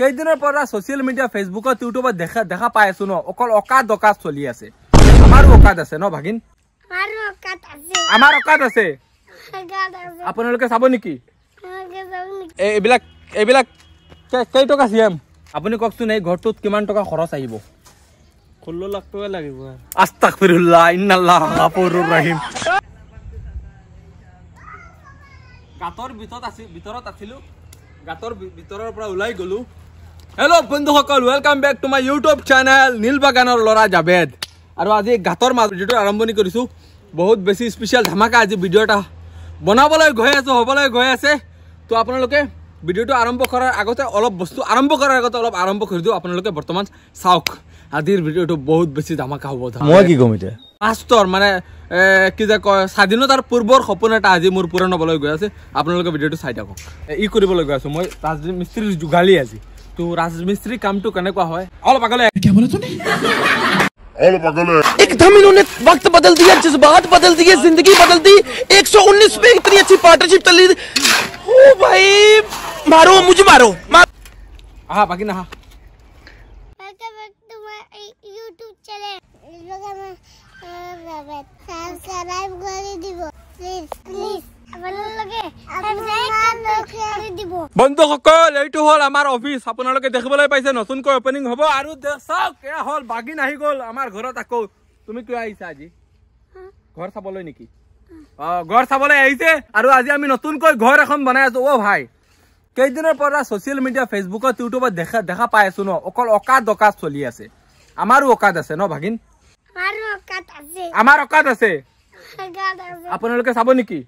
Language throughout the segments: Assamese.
কেইদিনৰ পৰা ছচিয়েল মিডিয়া ফেচবুকত ইউটিউবত দেখা দেখা পাই আছো ন অকল অকাত অকাত চলি আছে আমাৰো অকাত আছে ন ভাগিন আমাৰ অকাত আছে আপোনালোকে চাব নেকি এইবিলাক এইবিলাক কেই টকা চি এম আপুনি কওকচোন এই ঘৰটোত কিমান টকা খৰচ আহিব ষোল্ল লাখ টকা লাগিব আস্তাক ফিৰুল্লা ইন্নাল্লাহ কাপোৰ ৰাহিম গাঁতৰ ভিতৰত আছিল ভিতৰত আছিলোঁ গাঁতৰ ভিতৰৰ পৰা ওলাই গ'লোঁ হেল্ল' বন্ধুসকল welcome back to my YouTube channel নীল বাগানৰ ল'ৰা জাভেদ আৰু আজি গাঁতৰ মাজ যিটো আৰম্ভণি কৰিছোঁ বহুত বেছি স্পেচিয়েল ধামাকা আজি ভিডিঅ' এটা বনাবলৈ গৈ আছোঁ হ'বলৈ গৈ আছে তো আপোনালোকে ভিডিঅ'টো আৰম্ভ কৰাৰ আগতে অলপ বস্তু আৰম্ভ কৰাৰ আগতে অলপ আৰম্ভ কৰি দিওঁ আপোনালোকে বৰ্তমান চাওক আজিৰ ভিডিঅ'টো বহুত বেছি ধামাকা হ'ব মই কি কম এতিয়া পাঁচটৰ মানে কি যে কয় স্বাধীনতাৰ পূৰ্বৰ সপোন এটা আজি মোৰ পূৰণ হ'বলৈ গৈ আছে আপোনালোকে ভিডিঅ'টো চাই থাকক ই কৰিবলৈ গৈ আছোঁ মই তাত মিস্ত্ৰীৰ যোগালি আজি तो राजमिस्त्री काम तो কোয়া হয় অল পাগলে क्या बोला तूने অল পাগলে एकदम इन्होंने वक्त बदल दिया जज्बात बदल दिए जिंदगी बदल दी 119 पे इतनी अच्छी पार्टनरशिप चल रही ओ भाई मारो मुझे मारो हाँ बाकी ना हाँ यूट्यूब चैनल सब्सक्राइब कर दीजिए प्लीज प्लीज अपन लोगे দিব বন্ধ সকল এইটো হল আমাৰ অফিচ আপোনালোকে দেখিবলৈ পাইছে নতুন কৈ ওপেনিং হ'ব আৰু দেখক এয়া হল বাগিন আহি গল আমাৰ ঘৰত আকৌ তুমি কিয় আহিছা আজি ঘৰ চাবলৈ নেকি অ' ঘৰ চাবলৈ আহিছে আৰু আজি আমি নতুনকৈ ঘৰ এখন বনাই আছো অ' ভাই কেইদিনৰ পৰা ছ'চিয়েল মিডিয়া ফেচবুকত ইউটিউবত দেখা দেখা পাই আছো ন অকল অকাত অকাত চলি আছে আমাৰো অকাত আছে ন ভাগিন আমাৰ অকাত আছে আপোনালোকে চাব নেকি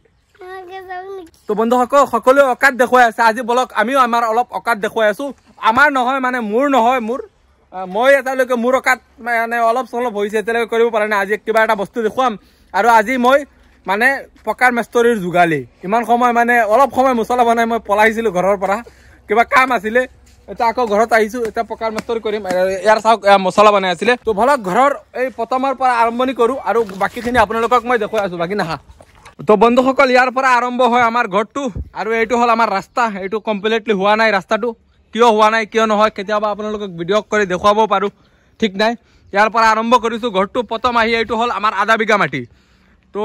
তো বন্ধুসকল সকলোৱে অকাত দেখুৱাই আছে আজি বলক আমিও আমাৰ অলপ অকাত দেখুৱাই আছো আমাৰ নহয় মানে মোৰ নহয় মোৰ মই এতিয়ালৈকে মোৰ অকাত মানে অলপ চলপ হৈছে এতিয়ালৈকে কৰিব পৰা নাই আজি কিবা এটা বস্তু দেখুৱাম আৰু আজি মই মানে পকাৰ মেষ্টৰীৰ যোগালি ইমান সময় মানে অলপ সময় মচলা বনাই মই পলাইছিলোঁ ঘৰৰ পৰা কিবা কাম আছিলে এতিয়া আকৌ ঘৰত আহিছোঁ এতিয়া পকাৰ মেষ্টৰী কৰিম ইয়াৰ চাওক মচলা বনাই আছিলে তো ভালক ঘৰৰ এই প্ৰথমৰ পৰা আৰম্ভণি কৰোঁ আৰু বাকীখিনি আপোনালোকক মই দেখুৱাই আছোঁ বাকী নাহা তো বন্ধুসকল ইয়াৰ পৰা আৰম্ভ হয় আমাৰ ঘৰটো আৰু এইটো হ'ল আমাৰ ৰাস্তা এইটো কমপ্লিটলি হোৱা নাই ৰাস্তাটো কিয় হোৱা নাই কিয় নহয় কেতিয়াবা আপোনালোকক ভিডিঅ' কৰি দেখুৱাব পাৰোঁ ঠিক নাই ইয়াৰ পৰা আৰম্ভ কৰিছোঁ ঘৰটো প্ৰথম আহি এইটো হ'ল আমাৰ আধা বিঘা মাটি তো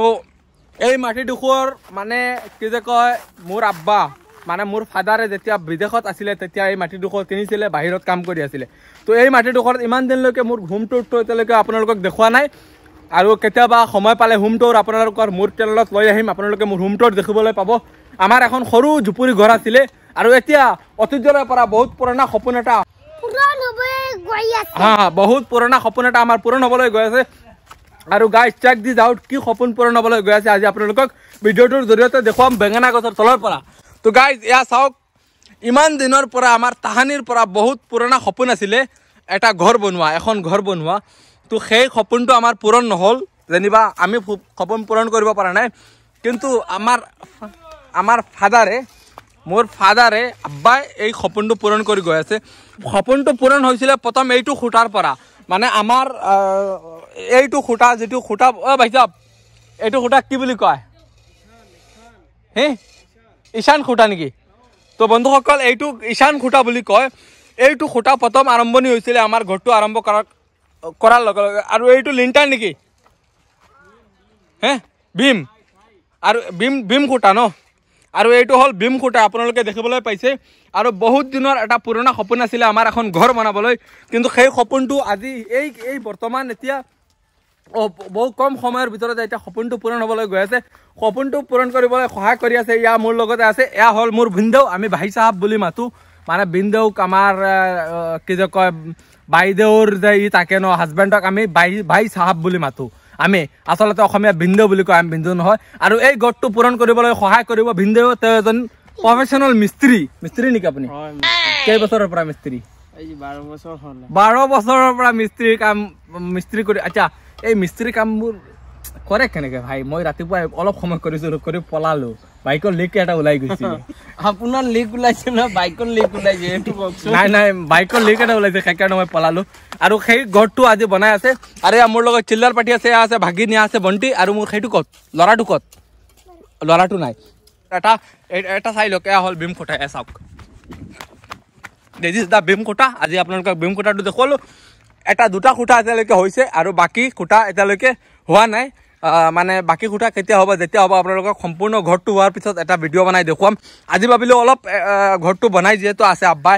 এই মাটিডোখৰ মানে কি যে কয় মোৰ আব্বা মানে মোৰ ফাদাৰে যেতিয়া বিদেশত আছিলে তেতিয়া এই মাটিডোখৰ কিনিছিলে বাহিৰত কাম কৰি আছিলে তো এই মাটিডোখৰত ইমান দিনলৈকে মোৰ ঘুম টুৰটো এতিয়ালৈকে আপোনালোকক দেখুওৱা নাই আৰু কেতিয়াবা সময় পালে হোম টুৰ আপোনালোকৰ মোৰ চেনেলত লৈ আহিম আপোনালোকে মোৰ হোম টুৰ দেখিবলৈ পাব আমাৰ এখন সৰু জুপুৰি ঘৰ আছিলে আৰু এতিয়া অতীতৰে পৰা বহুত পুৰণা সপোন এটা হা বহুত পুৰণা সপোন এটা আমাৰ পূৰণ হ'বলৈ গৈ আছে আৰু গাই চেক দি যাওঁ কি সপোন পূৰণ হ'বলৈ গৈ আছে আজি আপোনালোকক ভিডিঅ'টোৰ জৰিয়তে দেখুৱাম বেঙেনা গছৰ তলৰ পৰা তো গাই এয়া চাওক ইমান দিনৰ পৰা আমাৰ তাহানিৰ পৰা বহুত পুৰণা সপোন আছিলে এটা ঘৰ বনোৱা এখন ঘৰ বনোৱা তো সেই সপোনটো আমাৰ পূৰণ নহ'ল যেনিবা আমি সপোন পূৰণ কৰিব পৰা নাই কিন্তু আমাৰ আমাৰ ফাদাৰে মোৰ ফাদাৰে আব্বাই এই সপোনটো পূৰণ কৰি গৈ আছে সপোনটো পূৰণ হৈছিলে প্ৰথম এইটো সূতাৰ পৰা মানে আমাৰ এইটো সূতা যিটো সূতা অ ভাইচাব এইটো সূতা কি বুলি কয় হে ঈশান সূতা নেকি তো বন্ধুসকল এইটো ঈশান সূতা বুলি কয় এইটো সূতা প্ৰথম আৰম্ভণি হৈছিলে আমাৰ ঘৰটো আৰম্ভ কৰাৰ কৰাৰ লগে লগে আৰু এইটো লিণ্টাৰ নেকি হে বিম আৰু বিম বিম খুটা ন আৰু এইটো হ'ল বিম খুটা আপোনালোকে দেখিবলৈ পাইছে আৰু বহুত দিনৰ এটা পুৰণা সপোন আছিলে আমাৰ এখন ঘৰ বনাবলৈ কিন্তু সেই সপোনটো আজি এই এই বৰ্তমান এতিয়া বহু কম সময়ৰ ভিতৰত এতিয়া সপোনটো পূৰণ হ'বলৈ গৈ আছে সপোনটো পূৰণ কৰিবলৈ সহায় কৰি আছে এয়া মোৰ লগতে আছে এয়া হ'ল মোৰ ভিনদেউ আমি ভাই চাহাব বুলি মাতোঁ মানে ভিনদেউক আমাৰ কি যে কয় বাইদেউৰ যে ই তাকে ন হাজবেণ্ডক আমি বাই ভাই চাহাব বুলি মাতোঁ আমি আচলতে অসমীয়া বিন্দু বুলি কয় আমি বিন্দু নহয় আৰু এই গোটটো পূৰণ কৰিবলৈ সহায় কৰিব বিন্দুৱেও তেওঁ এজন প্ৰফেচনেল মিস্ত্ৰী মিস্ত্ৰী নেকি আপুনি কেইবছৰৰ পৰা মিস্ত্ৰী বাৰ বছৰৰ পৰা মিস্ত্ৰী কাম মিস্ত্ৰী কৰি আচ্ছা এই মিস্ত্ৰী কামবোৰ কৰে কেনেকে ভাই মই ৰাতিপুৱাই অলপ সময় কৰিছিলোঁ কৰি পলালো বাইকৰ লিক এটা ওলাই গৈছিল আপোনাৰ লিক ওলাইছে ন বাইকৰ লিক ওলাইছে এইটো নাই নাই বাইকৰ লিক এটা ওলাইছে সেইকাৰণে মই পলালোঁ আৰু সেই ঘৰটো আজি বনাই আছে আৰু মোৰ লগত চিল্লাৰ পাৰ্টি আছে এয়া আছে ভাগি নিয়া আছে বন্তি আৰু মোৰ সেইটো ক'ত ল'ৰাটো ক'ত ল'ৰাটো নাই এটা এটা চাই লওক এয়া হ'ল ভীম খুটা এয়া চাওক দিছ ইজ দ্য ভীম খুটা আজি আপোনালোকক ভীম খুটাটো দেখুৱালোঁ এটা দুটা খুটা এতিয়ালৈকে হৈছে আৰু বাকী খুটা এতিয়ালৈকে হোৱা নাই মানে বাকী সূতা কেতিয়া হ'ব যেতিয়া হ'ব আপোনালোকক সম্পূৰ্ণ ঘৰটো হোৱাৰ পিছত এটা ভিডিঅ' বনাই দেখুৱাম আজি ভাবিলোঁ অলপ ঘৰটো বনাই যিহেতু আছে আব্বাই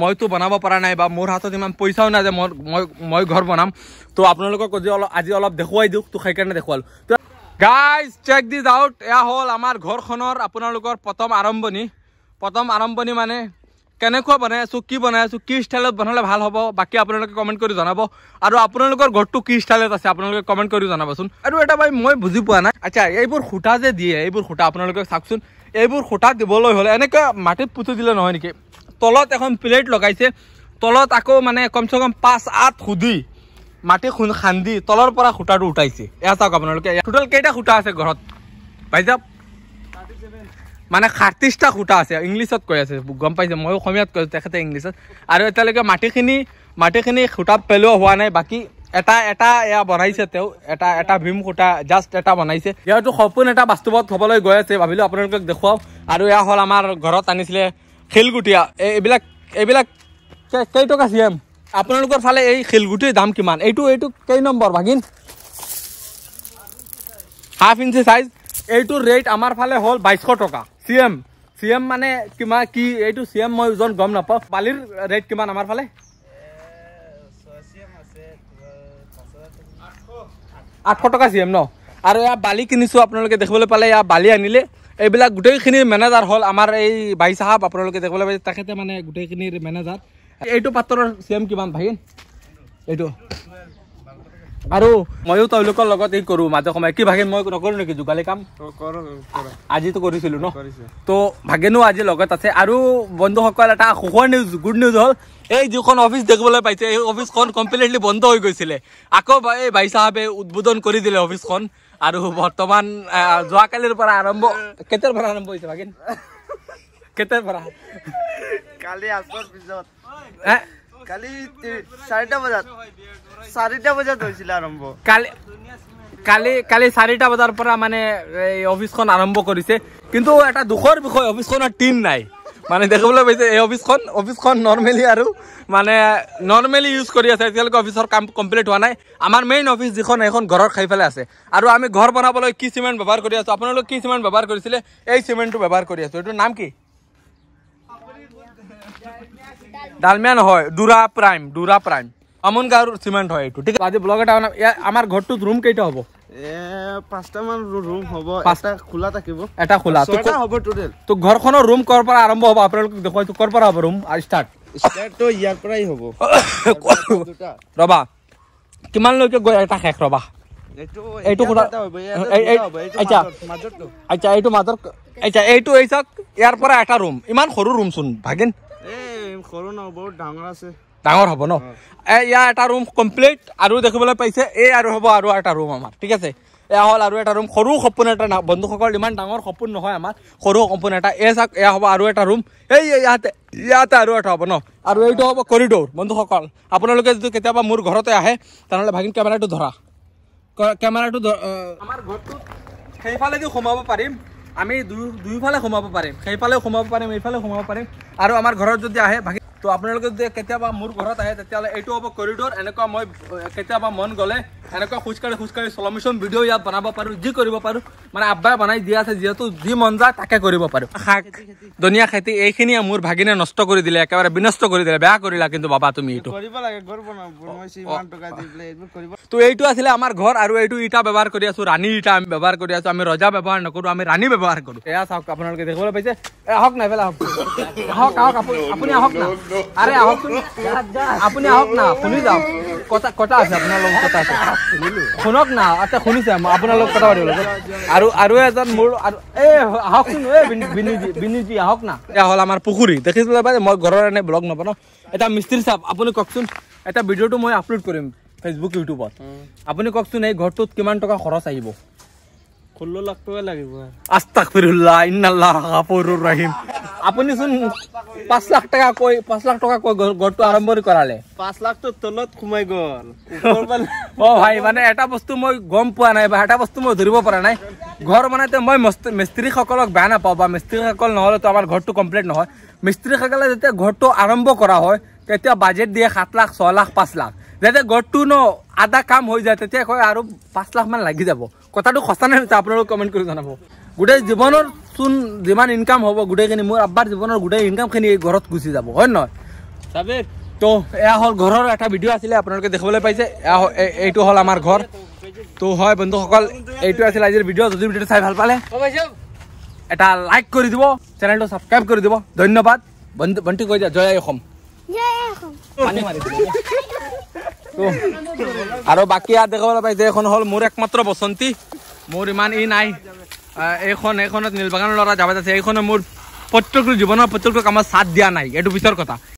মইতো বনাব পৰা নাই বা মোৰ হাতত ইমান পইচাও নাই যে মই মই মই ঘৰ বনাম তো আপোনালোকক যদি অলপ আজি অলপ দেখুৱাই দিওঁ তো সেইকাৰণে দেখুৱালোঁ তো গাইজ চেক দিছ আউট এয়া হ'ল আমাৰ ঘৰখনৰ আপোনালোকৰ প্ৰথম আৰম্ভণি প্ৰথম আৰম্ভণি মানে কেনেকুৱা বনাই আছোঁ কি বনাই আছোঁ কি ষ্টাইলত বনালে ভাল হ'ব বাকী আপোনালোকে কমেণ্ট কৰি জনাব আৰু আপোনালোকৰ ঘৰটো কি ষ্টাইলত আছে আপোনালোকে কমেণ্ট কৰি জনাবচোন আৰু এটা ভাই মই বুজি পোৱা নাই আচ্ছা এইবোৰ সূতা যে দিয়ে এইবোৰ সূতা আপোনালোকে চাওকচোন এইবোৰ সূতা দিবলৈ হ'লে এনেকৈ মাটিত পুতি দিলে নহয় নেকি তলত এখন প্লেট লগাইছে তলত আকৌ মানে কমচে কম পাঁচ আঠ সুধি মাটি খান্দি তলৰ পৰা সূতাটো উঠাইছে এয়া চাওক আপোনালোকে টোটেল কেইটা সূতা আছে ঘৰত পাই যাওক মানে সাতত্ৰিছটা সূতা আছে ইংলিছত কৈ আছে গম পাইছে মই অসমীয়াত কৈছোঁ তেখেতে ইংলিছত আৰু এতিয়ালৈকে মাটিখিনি মাটিখিনি খুঁটা পেলোৱা হোৱা নাই বাকী এটা এটা এয়া বনাইছে তেওঁ এটা এটা ভীম খুঁটা জাষ্ট এটা বনাইছে ইয়াৰতো সপোন এটা বাস্তৱত হ'বলৈ গৈ আছে ভাবিলোঁ আপোনালোকক দেখুৱাওঁ আৰু এয়া হ'ল আমাৰ ঘৰত আনিছিলে শিলগুটিয়া এইবিলাক এইবিলাক কেইটকা চি এম আপোনালোকৰ ফালে এই শিলগুটিৰ দাম কিমান এইটো এইটো কেই নম্বৰ ভাগিন হাফ ইঞ্চি চাইজ এইটোৰ ৰেট আমাৰ ফালে হ'ল বাইছশ টকা চিএম চিএম মানে কিমান কি এইটো চিএম মই ওজন গম নাপাওঁ বালিৰ ৰেট কিমান আমাৰ ফালে আঠশ টকা চিএম ন আৰু ইয়াৰ বালি কিনিছোঁ আপোনালোকে দেখিবলৈ পালে ইয়াৰ বালি আনিলে এইবিলাক গোটেইখিনি মেনেজাৰ হ'ল আমাৰ এই ভাই চাহাব আপোনালোকে দেখিবলৈ পাইছে তেখেতে মানে গোটেইখিনিৰ মেনেজাৰ এইটো পাত্ৰৰ চিএম কিমান ভাই এইটো আৰু ময়ো তেওঁলোকৰ লগত এই কৰোঁ মাজে সময়ে কি ভাগেন মই নকৰোঁ নেকি যোগালী কাম আজিতো কৰিছিলোঁ ন তো ভাগেনো আজি লগত আছে আৰু বন্ধুসকল এটা সুখৰ নিউজ গুড নিউজ হ'ল এই যিখন অফিচ দেখিবলৈ পাইছে এই অফিচখন কমপ্লিটলি বন্ধ হৈ গৈছিলে আকৌ এই ভাই চাহাবে উদ্বোধন কৰি দিলে অফিচখন আৰু বৰ্তমান যোৱাকালিৰ পৰা আৰম্ভ কেতিয়াৰ পৰা আৰম্ভ হৈছে ভাগিন কেতিয়াৰ পৰা কালি চাৰিটা বজাৰ পৰা মানে এই অফিচখন আৰম্ভ কৰিছে কিন্তু এটা দুখৰ বিষয় অফিচখনৰ টিম নাই মানে দেখিবলৈ পাইছে এই অফিচখন অফিচখন নৰ্মেলি আৰু মানে নৰ্মেলি ইউজ কৰি আছে এতিয়ালৈকে অফিচৰ কাম কমপ্লিট হোৱা নাই আমাৰ মেইন অফিচ যিখন সেইখন ঘৰৰ খাই পেলাই আছে আৰু আমি ঘৰ বনাবলৈ কি চিমেণ্ট ব্যৱহাৰ কৰি আছো আপোনালোকে কি চিমেণ্ট ব্যৱহাৰ কৰিছিলে এই চিমেণ্টটো ব্যৱহাৰ কৰি আছো এইটোৰ নাম কি ডালমিয়া নহয় ডুৰা প্ৰাইম ডুৰা প্ৰাইম অমন গাঁৱৰ চিমেণ্ট হয় এইটো ঠিক আছে আজি ব্লগ এটা বনাম আমাৰ ঘৰটোত ৰুম কেইটা হ'ব এইটো মাজৰ ইয়াৰ পৰা এটা ৰুম ইমান সৰু ৰুম চোন ভাগিন ডাঙর হব ন ইয়া এটা রুম কমপ্লিট আর দেখবলে পাইছে এই আর হব আর একটা রুম আমার ঠিক আছে এয়া হল আর একটা রুম সরু সপন একটা বন্ধু ইমান ডাঙৰ সপোন নহয় আমাৰ সৰু সপোন এটা এই চাওক এয়া হব আৰু এটা ৰুম এই ইয়াতে ইয়াতে আৰ একটা হব ন আৰু এইটো হব কৰিডৰ বন্ধুসকল আপোনালোকে যদি কেতিয়াবা মোৰ ঘৰতে আহে তেনেহ'লে ভাগিন কেমেৰাটো ধৰা কেমেৰাটো আমাৰ ঘৰটা সেইফালে সোমাব পাৰিম আমি দুই দুয়োফালে সোমাব পাৰিম সেইফালেও সোমাব পাৰিম এইফালেও সোমাব পাৰিম আৰু আমাৰ ঘৰত যদি আহে তো আপোনালোকে যদি কেতিয়াবা মোৰ ঘৰত আহে তেতিয়াহ'লে এইটো হ'ব কৰিডৰ এনেকুৱা মই কেতিয়াবা মন গ'লে এনেকুৱা খোজকাঢ়ি খোজকাঢ়ি চলমিচন ভিডিঅ' ইয়াত বনাব পাৰোঁ যি কৰিব পাৰোঁ মানে আব্বাই বনাই দিয়া আছে যিহেতু যি মন যায় তাকে কৰিব পাৰোঁ শাক ধনিয়া খেতি এইখিনিয়ে মোৰ ভাগিনে নষ্ট কৰি দিলে একেবাৰে বিনষ্ট কৰি দিলে বেয়া কৰিলা কিন্তু বাবা তুমি এইটো কৰিব লাগে তো এইটো আছিলে আমাৰ ঘৰ আৰু এইটো ইটা ব্যৱহাৰ কৰি আছোঁ ৰাণী ইটা আমি ব্যৱহাৰ কৰি আছোঁ আমি ৰজা ব্যৱহাৰ নকৰোঁ আমি ৰাণী ব্যৱহাৰ কৰোঁ এয়া চাওক আপোনালোকে দেখিবলৈ পাইছে আহক নাই পেলাই আহক আহক আহক আপুনি আহক না আরে আহক আপনি আহক না শুনি যাও কথা কথা আছে আপনার লগত কথা আছে শুনক না আচ্ছা শুনিছে আপনার লগত কথা পাতিব আৰু আৰু এজন মোৰ আৰু এ আহক শুন এ বিনিজি বিনিজি আহক না এ হল আমাৰ পুখুৰী দেখিছিল পাই মই ঘৰৰ এনে ব্লগ নবনো এটা মিস্ত্ৰী চাপ আপুনি কওকচোন এটা ভিডিঅ'টো মই আপলোড কৰিম ফেচবুক ইউটিউবত আপুনি কওকচোন এই ঘৰটোত কিমান টকা খৰচ আহিব ষোল্ল লাখ টকা লাগিব আস্তাক ফিৰুল্লাহ ইন্নাল্লাহ কাপোৰ ৰাহিম আপুনি চোন পাঁচ লাখ টকা কৈ পাঁচ লাখ টকা কৈ ঘৰটো আৰম্ভ কৰালে পাঁচ লাখটো তলত সোমাই গল অ ভাই মানে এটা বস্তু মই গম পোৱা নাই বা এটা বস্তু মই ধৰিব পৰা নাই ঘৰ মানে মই মিস্ত্ৰীসকলক বেয়া নাপাওঁ বা মিস্ত্ৰীসকল নহ'লেতো আমাৰ ঘৰটো কমপ্লিট নহয় মিস্ত্ৰীসকলে যেতিয়া ঘৰটো আৰম্ভ কৰা হয় তেতিয়া বাজেট দিয়ে সাত লাখ ছয় লাখ পাঁচ লাখ যাতে গড়টো ন আদা কাম হৈ যায় তেতিয়া কয় আৰু পাঁচ লাখমান লাগি যাব কথাটো সঁচা নাই আপোনালোকে কমেণ্ট কৰি জনাব গোটেই জীৱনৰ চোন যিমান ইনকাম হ'ব গোটেইখিনি মোৰ আব্বাৰ জীৱনৰ গোটেই ইনকামখিনি এই ঘৰত গুচি যাব হয় নহয় চাবি তো এয়া হ'ল ঘৰৰ এটা ভিডিঅ' আছিলে আপোনালোকে দেখিবলৈ পাইছে এয়া এইটো হ'ল আমাৰ ঘৰ তো হয় বন্ধুসকল এইটো আছিলে আজিৰ ভিডিঅ' যদি ভিডিঅ'টো চাই ভাল পালে এটা লাইক কৰি দিব চেনেলটো ছাবস্ক্ৰাইব কৰি দিব ধন্যবাদ ভণ্টি কৈ দিয়া জয় অসম আৰু বাকী আৰু দেখাব পাৰি যে এইখন হ'ল মোৰ একমাত্ৰ বসন্তী মোৰ ইমান ই নাই এইখন এইখনত নীলবাগানৰ ল'ৰা যাব যাছে এইখনে মোৰ প্ৰত্যেকটো জীৱনৰ প্ৰত্যেকটো কামত চাথ দিয়া নাই এইটো পিছৰ কথা